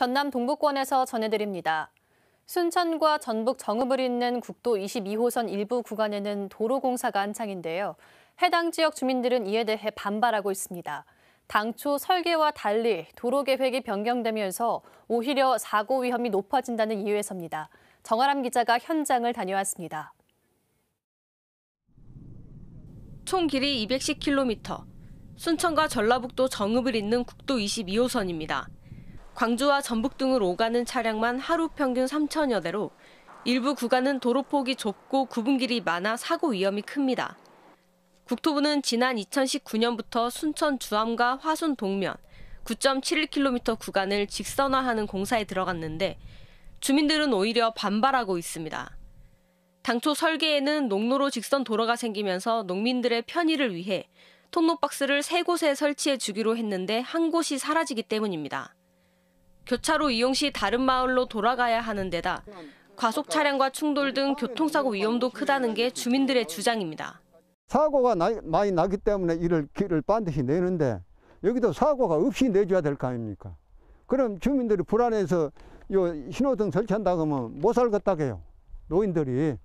전남 동북권에서 전해드립니다. 순천과 전북 정읍을 잇는 국도 22호선 일부 구간에는 도로 공사가 한창인데요. 해당 지역 주민들은 이에 대해 반발하고 있습니다. 당초 설계와 달리 도로 계획이 변경되면서 오히려 사고 위험이 높아진다는 이유에서입니다. 정아람 기자가 현장을 다녀왔습니다. 총 길이 210km, 순천과 전라북도 정읍을 잇는 국도 22호선입니다. 광주와 전북 등을 오가는 차량만 하루 평균 3천여 대로 일부 구간은 도로폭이 좁고 굽은 길이 많아 사고 위험이 큽니다. 국토부는 지난 2019년부터 순천 주암과 화순 동면 9.71km 구간을 직선화하는 공사에 들어갔는데 주민들은 오히려 반발하고 있습니다. 당초 설계에는 농로로 직선 도로가 생기면서 농민들의 편의를 위해 통로박스를 세 곳에 설치해 주기로 했는데 한 곳이 사라지기 때문입니다. 교차로 이용 시 다른 마을로 돌아가야 하는 데다 과속 차량과 충돌 등 교통사고 위험도 크다는 게 주민들의 주장입니다. 사고가 나, 많이 나기 때문에 이를 길을 반드시 내는데 여기도 사고가 없이 내줘야 될거 아닙니까? 그럼 주민들이 불안해서 요 신호등 설치한다 그러면 못 살겠다게요. 노인들이.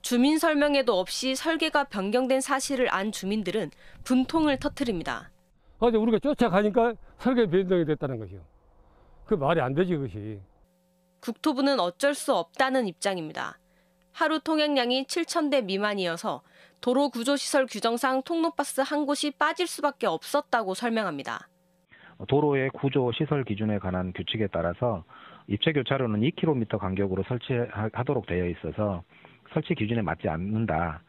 주민 설명회도 없이 설계가 변경된 사실을 안 주민들은 분통을 터뜨립니다. 어제 아, 우리가 쫓아가니까 설계 변경이 됐다는 것이요. 그 말이 안 되지 그것이. 국토부는 어쩔 수 없다는 입장입니다. 하루 통행량이 7천대 미만이어서 도로 구조시설 규정상 통로버스 한 곳이 빠질 수밖에 없었다고 설명합니다. 도로의 구조 시설 기준에 관한 규칙에 따라서 입체 교차로는 2km 간격으로 설치하도록 되어 있어서 설치 기준에 맞지 않는다.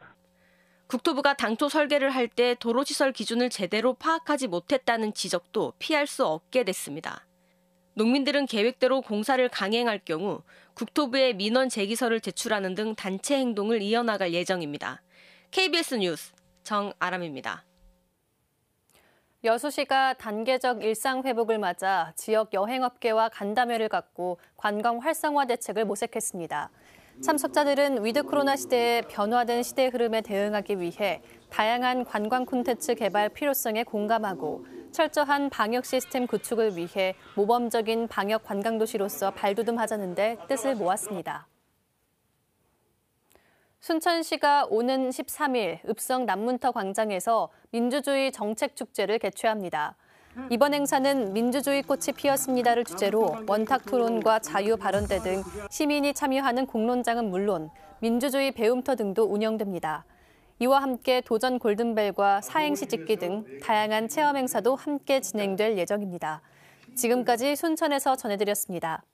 국토부가 당초 설계를 할 때 도로 시설 기준을 제대로 파악하지 못했다는 지적도 피할 수 없게 됐습니다. 농민들은 계획대로 공사를 강행할 경우 국토부에 민원 제기서를 제출하는 등 단체 행동을 이어나갈 예정입니다. KBS 뉴스 정아람입니다. 여수시가 단계적 일상 회복을 맞아 지역 여행업계와 간담회를 갖고 관광 활성화 대책을 모색했습니다. 참석자들은 위드 코로나 시대의 변화된 시대 흐름에 대응하기 위해 다양한 관광 콘텐츠 개발 필요성에 공감하고 철저한 방역 시스템 구축을 위해 모범적인 방역 관광도시로서 발돋움하자는데 뜻을 모았습니다. 순천시가 오는 13일 읍성 남문터 광장에서 민주주의 정책축제를 개최합니다. 이번 행사는 민주주의 꽃이 피었습니다를 주제로 원탁 토론과 자유 발언대 등 시민이 참여하는 공론장은 물론 민주주의 배움터 등도 운영됩니다. 이와 함께 도전 골든벨과 사행시 찍기 등 다양한 체험 행사도 함께 진행될 예정입니다. 지금까지 순천에서 전해드렸습니다.